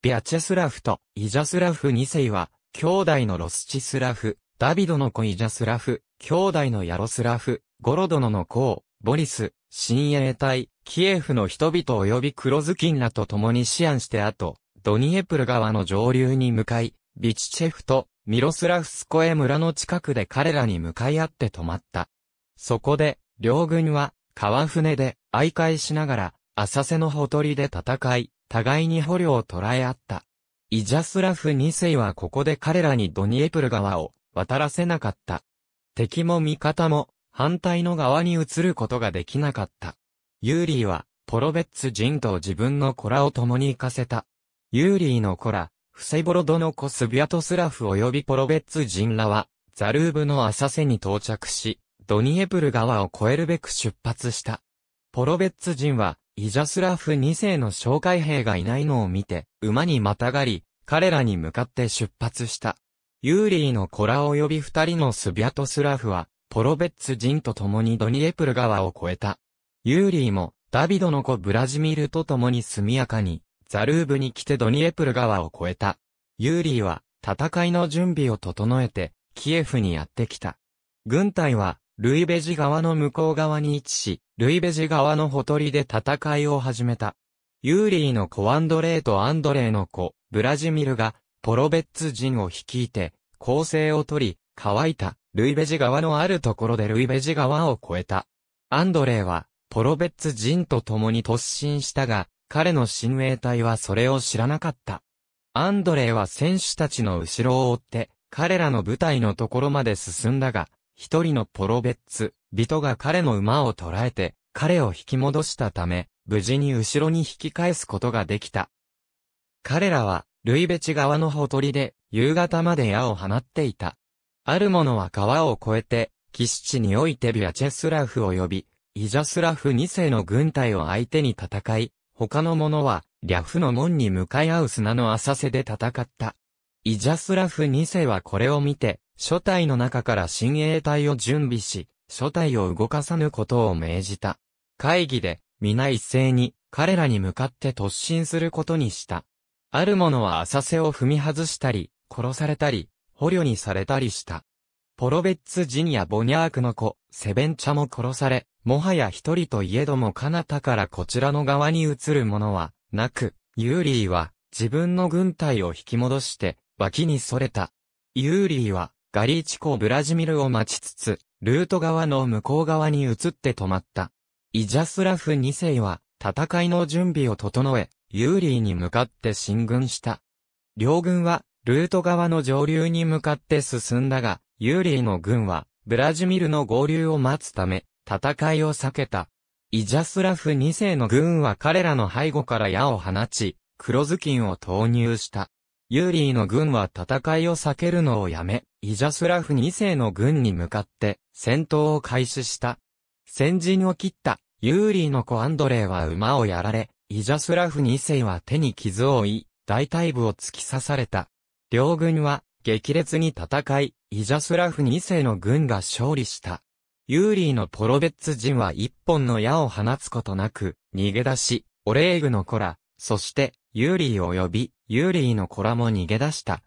ビャチェスラフとイジャスラフ2世は、兄弟のロスチスラフ、ダビドの子イジャスラフ、兄弟のヤロスラフ、ゴロドノの子を、ボリス、親衛隊、キエフの人々及び黒ずきんらと共に思案して後、ドニエプル川の上流に向かい、ビチチェフとミロスラフスコエ村の近くで彼らに向かい合って止まった。そこで、両軍は、川船で、相会しながら、浅瀬のほとりで戦い、互いに捕虜を捕らえ合った。イジャスラフ2世はここで彼らにドニエプル川を渡らせなかった。敵も味方も反対の側に移ることができなかった。ユーリーは、ポロベッツ人と自分の子らを共に行かせた。ユーリーの子ら、フセボロドの子スビアトスラフ及びポロベッツ人らは、ザルーブの浅瀬に到着し、ドニエプル川を越えるべく出発した。ポロベッツ人は、イジャスラフ2世の紹介兵がいないのを見て、馬にまたがり、彼らに向かって出発した。ユーリーの子ら及び二人のスビアトスラフは、ポロベッツ人と共にドニエプル川を越えた。ユーリーも、ダビドの子ブラジミルと共に速やかに、ザルーブに来てドニエプル川を越えた。ユーリーは、戦いの準備を整えて、キエフにやってきた。軍隊は、ルイベジ川の向こう側に位置し、ルイベジ川のほとりで戦いを始めた。ユーリーの子アンドレイとアンドレイの子、ブラジミルが、ポロベッツ人を率いて、攻勢を取り、乾いた、ルイベジ川のあるところでルイベジ川を越えた。アンドレイは、ポロベッツ人と共に突進したが、彼の親衛隊はそれを知らなかった。アンドレイは選手たちの後ろを追って、彼らの部隊のところまで進んだが、一人のポロベッツ、人が彼の馬を捕らえて、彼を引き戻したため、無事に後ろに引き返すことができた。彼らは、ルイベチ側のほとりで、夕方まで矢を放っていた。ある者は川を越えて、岸地においてビアチェスラフを呼び、イジャスラフ2世の軍隊を相手に戦い、他の者は、リャフの門に向かい合う砂の浅瀬で戦った。イジャスラフ2世はこれを見て、初隊の中から親衛隊を準備し、初隊を動かさぬことを命じた。会議で、皆一斉に、彼らに向かって突進することにした。ある者は浅瀬を踏み外したり、殺されたり、捕虜にされたりした。ポロベッツ・ジニア・ボニャークの子、セベンチャも殺され、もはや一人といえども彼方からこちらの側に移るものは、なく、ユーリーは、自分の軍隊を引き戻して、脇に逸れた。ユーリーは、ガリーチコ・ブラジミルを待ちつつ、ルート側の向こう側に移って止まった。イジャスラフ2世は、戦いの準備を整え、ユーリーに向かって進軍した。両軍は、ルート側の上流に向かって進んだが、ユーリーの軍は、ブラジミルの合流を待つため、戦いを避けた。イジャスラフ2世の軍は彼らの背後から矢を放ち、黒ずきんを投入した。ユーリーの軍は戦いを避けるのをやめ、イジャスラフ2世の軍に向かって戦闘を開始した。先陣を切ったユーリーの子アンドレイは馬をやられ、イジャスラフ2世は手に傷を負い、大腿部を突き刺された。両軍は激烈に戦い、イジャスラフ2世の軍が勝利した。ユーリーのポロベッツ人は一本の矢を放つことなく、逃げ出し、オレーグの子ら、そして、ユーリー及び、ユーリーの子らも逃げ出した。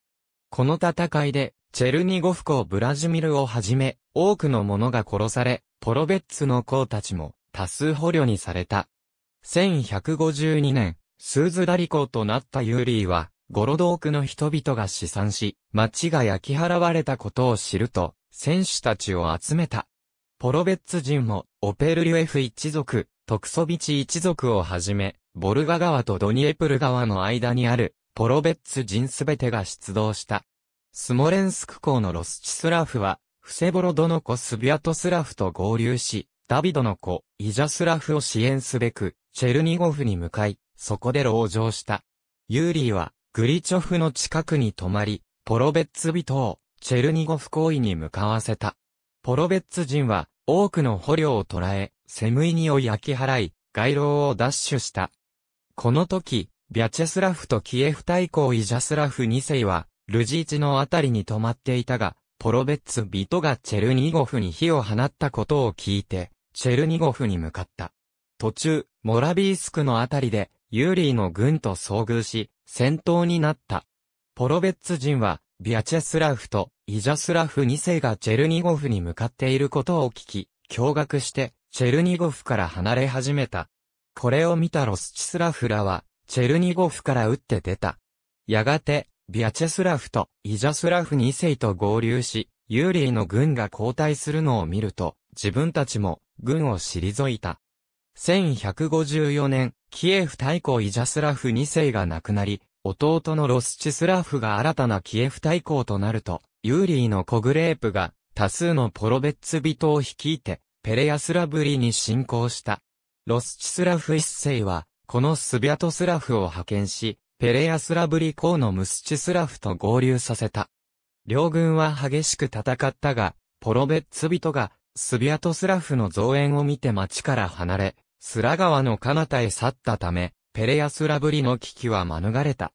この戦いで、チェルニゴフ公ブラジミルをはじめ、多くの者が殺され、ポロベッツの子たちも、多数捕虜にされた。1152年、スーズダリコとなったユーリーは、ゴロドークの人々が死産し、町が焼き払われたことを知ると、戦士たちを集めた。ポロベッツ人も、オペルリュエフ一族、トクソビチ一族をはじめ、ボルガ川とドニエプル川の間にある、ポロベッツ人すべてが出動した。スモレンスク港のロスチスラフは、フセボロドの子スビアトスラフと合流し、ダビドの子、イジャスラフを支援すべく、チェルニゴフに向かい、そこで籠城した。ユーリーは、グリチョフの近くに泊まり、ポロベッツ人を、チェルニゴフ行為に向かわせた。ポロベッツ人は、多くの捕虜を捕らえ、セムイニを焼き払い、街路を奪取した。この時、ビャチェスラフとキエフ大公イジャスラフ2世は、ルジーチのあたりに泊まっていたが、ポロベッツ・ビトがチェルニゴフに火を放ったことを聞いて、チェルニゴフに向かった。途中、モラビースクのあたりで、ユーリーの軍と遭遇し、戦闘になった。ポロベッツ人は、ビアチェスラフとイジャスラフ2世がチェルニゴフに向かっていることを聞き、驚愕して、チェルニゴフから離れ始めた。これを見たロスチスラフらは、チェルニゴフから撃って出た。やがて、ビアチェスラフとイジャスラフ2世と合流し、ユーリーの軍が交代するのを見ると、自分たちも軍を退いた。1154年、キエフ大公イジャスラフ2世が亡くなり、弟のロスチスラフが新たなキエフ大公となると、ユーリーのコグレープが多数のポロベッツ人を率いて、ペレヤスラブリに侵攻した。ロスチスラフ一世は、このスビアトスラフを派遣し、ペレヤスラブリ公のムスチスラフと合流させた。両軍は激しく戦ったが、ポロベッツ人が、スビアトスラフの増援を見て町から離れ、スラ川の彼方へ去ったため、ペレヤスラブリの危機は免れた。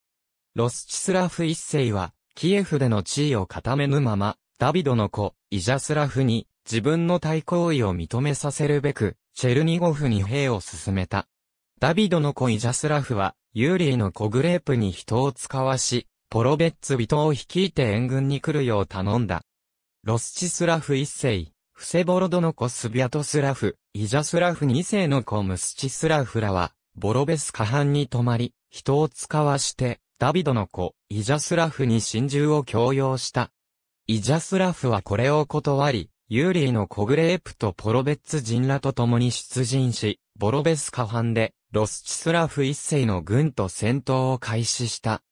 ロスチスラフ一世は、キエフでの地位を固めぬまま、ダビドの子、イジャスラフに、自分の対抗意を認めさせるべく、チェルニゴフに兵を進めた。ダビドの子イジャスラフは、ユーリーの子グレープに人を使わし、ポロベッツ人を率いて援軍に来るよう頼んだ。ロスチスラフ一世、フセボロドの子スビアトスラフ、イジャスラフ二世の子ムスチスラフらは、ボロベス下半に泊まり、人を使わして、ダビドの子、イジャスラフに真珠を強要した。イジャスラフはこれを断り、ユーリーのコグレープとポロベッツ人らと共に出陣し、ボロベス下半で、ロスチスラフ一世の軍と戦闘を開始した。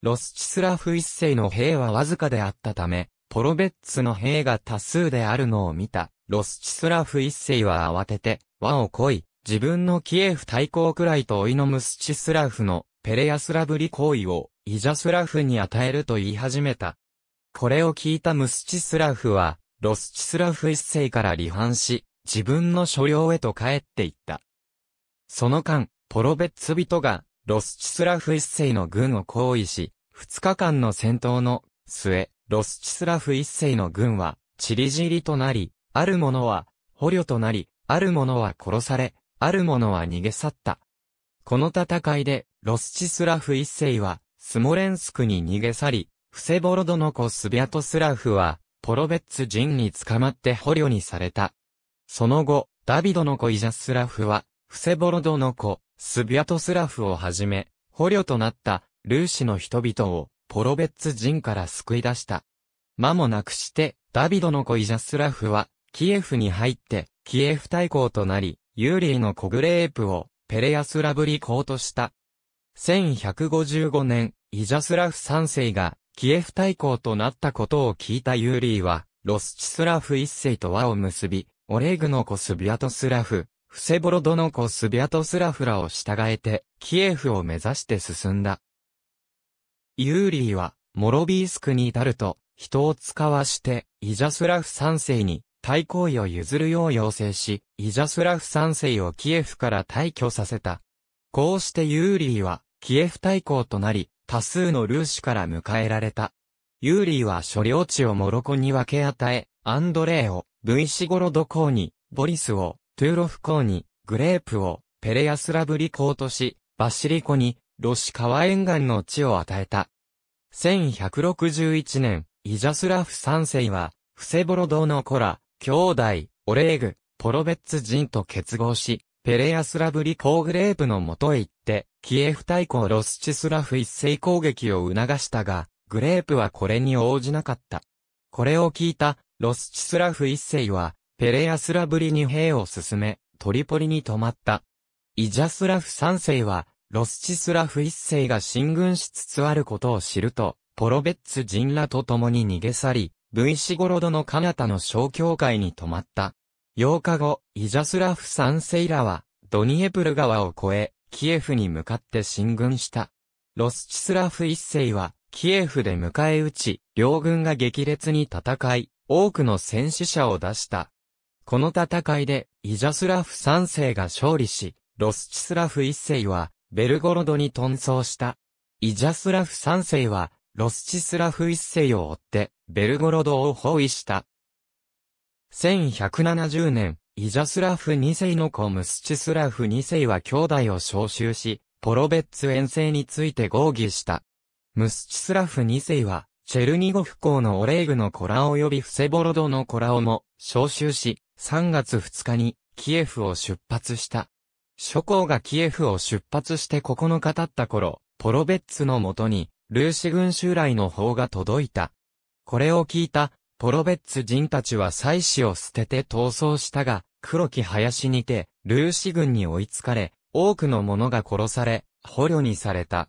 ロスチスラフ一世の兵はわずかであったため、ポロベッツの兵が多数であるのを見た、ロスチスラフ一世は慌てて、和を来い、自分のキエフ対抗くらいと追いのムスチスラフのペレヤスラブリ行為をイジャスラフに与えると言い始めた。これを聞いたムスチスラフは、ロスチスラフ一世から離反し、自分の所領へと帰っていった。その間、ポロベッツ人が、ロスチスラフ一世の軍を行為し、二日間の戦闘の末、ロスチスラフ一世の軍は、チリジリとなり、ある者は、捕虜となり、ある者は殺され、ある者は逃げ去った。この戦いで、ロスチスラフ一世は、スモレンスクに逃げ去り、フセボロドの子スビアトスラフは、ポロベッツ人に捕まって捕虜にされた。その後、ダビドの子イジャスラフは、フセボロドの子、スビアトスラフをはじめ、捕虜となった、ルーシの人々を、ポロベッツ人から救い出した。間もなくして、ダビドの子イジャスラフは、キエフに入って、キエフ大公となり、ユーリーのコグレープをペレヤスラブリコーとした。1155年、イジャスラフ3世がキエフ大公となったことを聞いたユーリーは、ロスチスラフ1世と和を結び、オレグのコスビアトスラフ、フセボロドのコスビアトスラフらを従えて、キエフを目指して進んだ。ユーリーは、モロビースクに至ると、人を使わして、イジャスラフ3世に、対抗位を譲るよう要請し、イジャスラフ三世をキエフから退去させた。こうしてユーリーは、キエフ対抗となり、多数のルーシから迎えられた。ユーリーは所領地をモロコに分け与え、アンドレイを、ブイシゴロド公に、ボリスを、トゥーロフ公に、グレープを、ペレヤスラブリ公とし、バシリコに、ロシ川沿岸の地を与えた。1161年、イジャスラフ三世は、フセボロドの子ら、兄弟、オレーグ、ポロベッツ人と結合し、ペレアスラブリコーグレープのもとへ行って、キエフ大公ロスチスラフ一斉攻撃を促したが、グレープはこれに応じなかった。これを聞いた、ロスチスラフ一世は、ペレアスラブリに兵を進め、トリポリに泊まった。イジャスラフ三世は、ロスチスラフ一世が進軍しつつあることを知ると、ポロベッツ人らと共に逃げ去り、イシゴロドの彼方の小教会に泊まった。8日後、イジャスラフ三世らは、ドニエプル川を越え、キエフに向かって進軍した。ロスチスラフ一世は、キエフで迎え撃ち、両軍が激烈に戦い、多くの戦死者を出した。この戦いで、イジャスラフ三世が勝利し、ロスチスラフ一世は、ベルゴロドに遁走した。イジャスラフ三世は、ロスチスラフ一世を追って、ベルゴロドを包囲した。1170年、イジャスラフ2世の子ムスチスラフ2世は兄弟を召集し、ポロベッツ遠征について合議した。ムスチスラフ2世は、チェルニゴフ港のオレーグのコラ及びフセボロドのコラをも召集し、3月2日にキエフを出発した。諸侯がキエフを出発して9日経った頃、ポロベッツのもとに、ルーシ軍襲来の砲が届いた。これを聞いた、ポロベッツ人たちは妻子を捨てて逃走したが、黒木林にて、ルーシ軍に追いつかれ、多くの者が殺され、捕虜にされた。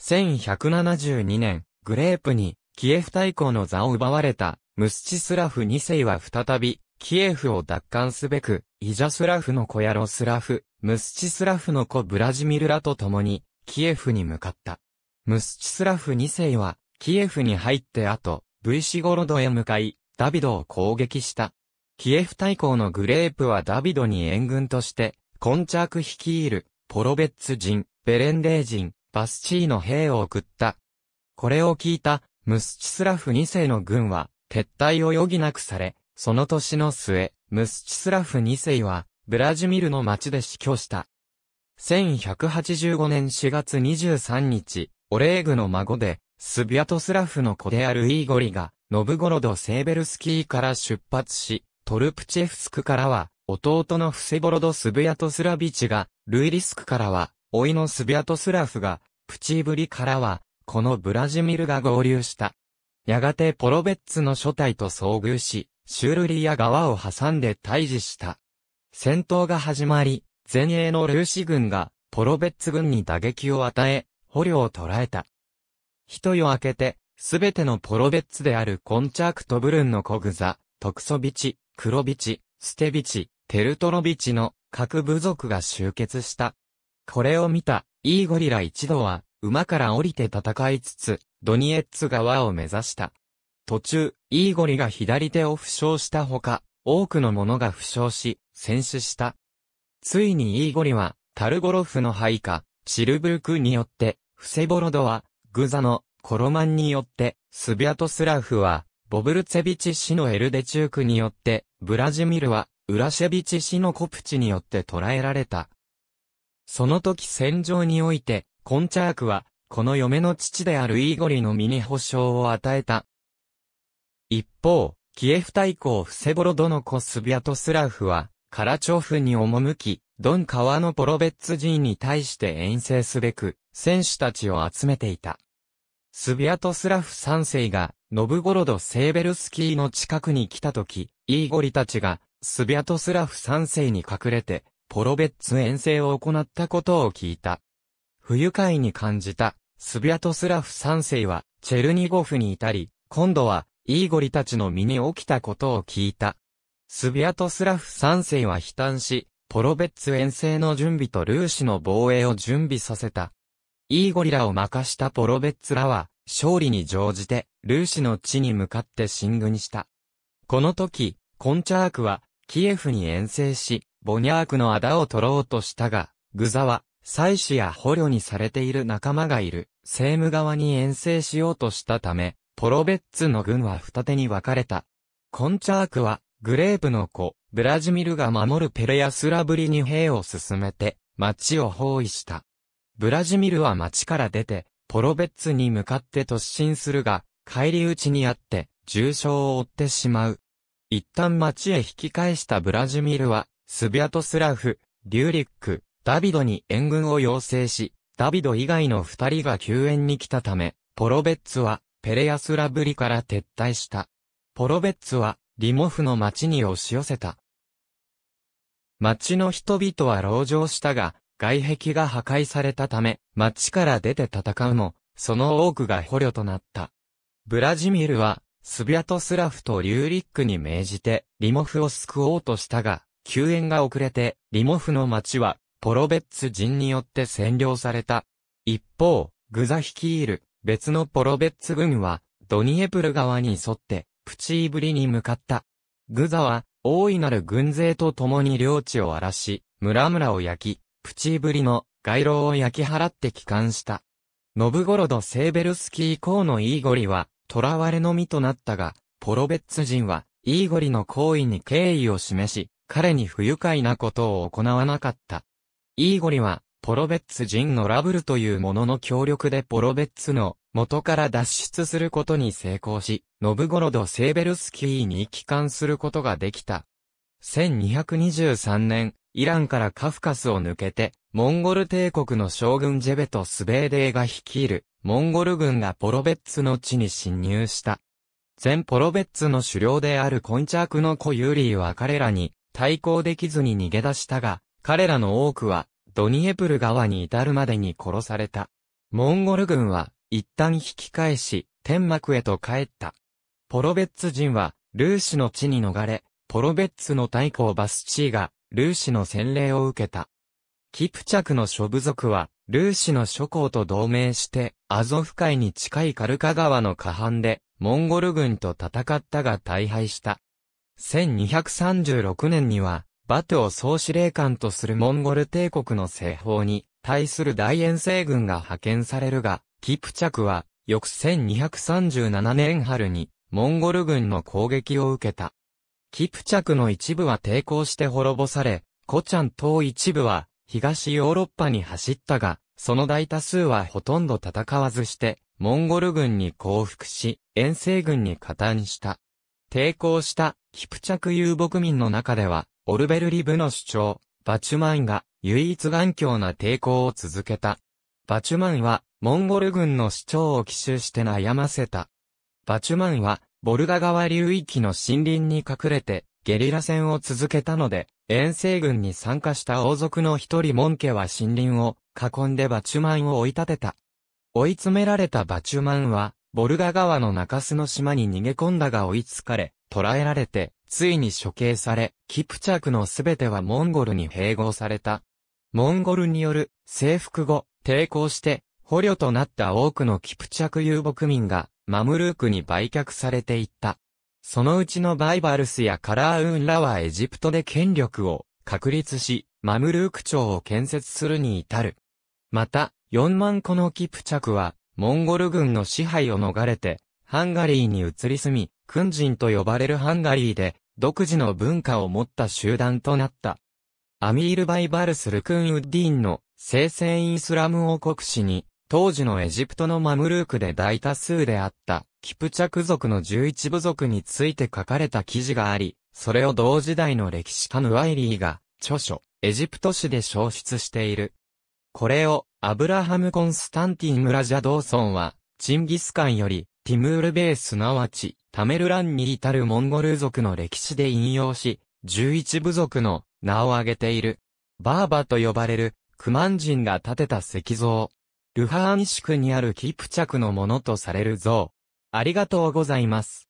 1172年、グレープに、キエフ大公の座を奪われた、ムスチスラフ2世は再び、キエフを奪還すべく、イジャスラフの子ヤロスラフ、ムスチスラフの子ブラジミルらと共に、キエフに向かった。ムスチスラフ2世は、キエフに入って後、ブイシゴロドへ向かい、ダビドを攻撃した。キエフ大公のグレープはダビドに援軍として、コンチャーク率いる、ポロベッツ人、ベレンデー人、バスチーの兵を送った。これを聞いた、ムスチスラフ2世の軍は、撤退を余儀なくされ、その年の末、ムスチスラフ2世は、ブラジミルの町で死去した。1185年4月23日、オレーグの孫で、スビアトスラフの子であるイーゴリが、ノブゴロド・セーベルスキーから出発し、トルプチェフスクからは、弟のフセボロド・スビアトスラビチが、ルイリスクからは、いのスビアトスラフが、プチーブリからは、このブラジミルが合流した。やがてポロベッツの初隊と遭遇し、シュールリア川を挟んで退治した。戦闘が始まり、前衛のルーシ軍が、ポロベッツ軍に打撃を与え、捕虜を捕らえた。一夜明けて、すべてのポロベッツであるコンチャークトブルンのコグザ、トクソビチ、クロビチ、ステビチ、テルトロビチの各部族が集結した。これを見た、イーゴリラ一度は、馬から降りて戦いつつ、ドニエッツ川を目指した。途中、イーゴリが左手を負傷したほか、多くの者が負傷し、戦死した。ついにイーゴリは、タルゴロフの配下、シルブルクによって、フセボロドは、グザのコロマンによって、スビアトスラフは、ボブルツェビチ氏のエルデチュークによって、ブラジミルは、ウラシェビチ氏のコプチによって捕らえられた。その時戦場において、コンチャークは、この嫁の父であるイーゴリの身に保証を与えた。一方、キエフ大公フセボロドノコスビアトスラフは、カラチョフに赴き、ドン川のポロベッツ人に対して遠征すべく、選手たちを集めていた。スビアトスラフ3世が、ノブゴロド・セーベルスキーの近くに来たとき、イーゴリたちが、スビアトスラフ3世に隠れて、ポロベッツ遠征を行ったことを聞いた。不愉快に感じた、スビアトスラフ3世は、チェルニゴフにいたり、今度は、イーゴリたちの身に起きたことを聞いた。スビアトスラフ3世は悲嘆し、ポロベッツ遠征の準備とルーシの防衛を準備させた。イーゴリラを任したポロベッツらは、勝利に乗じて、ルーシの地に向かって進軍した。この時、コンチャークは、キエフに遠征し、ボニャークの仇を取ろうとしたが、グザは、妻子や捕虜にされている仲間がいる、セーム側に遠征しようとしたため、ポロベッツの軍は二手に分かれた。コンチャークは、グレープの子、ブラジミルが守るペレヤスラブリに兵を進めて、町を包囲した。ブラジミルは町から出て、ポロベッツに向かって突進するが、帰り討ちにあって、重傷を負ってしまう。一旦町へ引き返したブラジミルは、スビアトスラフ、リューリック、ダビドに援軍を要請し、ダビド以外の二人が救援に来たため、ポロベッツは、ペレヤスラブリから撤退した。ポロベッツは、リモフの町に押し寄せた。町の人々は籠城したが、外壁が破壊されたため、町から出て戦うも、その多くが捕虜となった。ブラジミルは、スビアトスラフとリューリックに命じて、リモフを救おうとしたが、救援が遅れて、リモフの町は、ポロベッツ人によって占領された。一方、グザ率いる、別のポロベッツ軍は、ドニエプル川に沿って、プチイブリに向かった。グザは、大いなる軍勢と共に領地を荒らし、村々を焼き、プチーブリの街路を焼き払って帰還した。ノブゴロド・セーベルスキー以降のイーゴリは、囚われの身となったが、ポロベッツ人は、イーゴリの行為に敬意を示し、彼に不愉快なことを行わなかった。イーゴリは、ポロベッツ人のラブルというものの協力でポロベッツの元から脱出することに成功し、ノブゴロド・セーベルスキーに帰還することができた。1223年、イランからカフカスを抜けて、モンゴル帝国の将軍ジェベとスベーデーが率いる、モンゴル軍がポロベッツの地に侵入した。全ポロベッツの首領であるコンチャークの子ユーリーは彼らに対抗できずに逃げ出したが、彼らの多くはドニエプル川に至るまでに殺された。モンゴル軍は一旦引き返し、天幕へと帰った。ポロベッツ人はルーシの地に逃れ、ポロベッツの太閤バスチーが、ルーシの洗礼を受けた。キプチャクの諸部族は、ルーシの諸侯と同盟して、アゾフ海に近いカルカ川の河畔で、モンゴル軍と戦ったが大敗した。1236年には、バトを総司令官とするモンゴル帝国の西方に、対する大遠征軍が派遣されるが、キプチャクは、翌1237年春に、モンゴル軍の攻撃を受けた。キプチャクの一部は抵抗して滅ぼされ、コチャン島一部は東ヨーロッパに走ったが、その大多数はほとんど戦わずして、モンゴル軍に降伏し、遠征軍に加担した。抵抗したキプチャク遊牧民の中では、オルベルリブの主張、バチュマンが唯一頑強な抵抗を続けた。バチュマンは、モンゴル軍の主張を奇襲して悩ませた。バチュマンは、ボルガ川流域の森林に隠れて、ゲリラ戦を続けたので、遠征軍に参加した王族の一人門家は森林を囲んでバチュマンを追い立てた。追い詰められたバチュマンは、ボルガ川の中洲の島に逃げ込んだが追いつかれ、捕らえられて、ついに処刑され、キプチャクのすべてはモンゴルに併合された。モンゴルによる征服後、抵抗して、捕虜となった多くのキプチャク遊牧民が、マムルークに売却されていった。そのうちのバイバルスやカラーウンらはエジプトで権力を確立し、マムルーク朝を建設するに至る。また、4万個のキプチャクは、モンゴル軍の支配を逃れて、ハンガリーに移り住み、軍人と呼ばれるハンガリーで、独自の文化を持った集団となった。アミール・バイバルス・ルクン・ウッディンの聖戦イスラム王国史に当時のエジプトのマムルークで大多数であった、キプチャク族の11部族について書かれた記事があり、それを同時代の歴史家ヌワイリーが、著書、エジプト史で消失している。これを、アブラハム・コンスタンティン・ムラジャ・ドーソンは、チンギスカンより、ティムール・ベーすなわち、タメルランに至るモンゴル族の歴史で引用し、11部族の名を挙げている。バーバと呼ばれる、クマン人が建てた石像。ルハーニシクにあるキプチャクのものとされる像。ありがとうございます。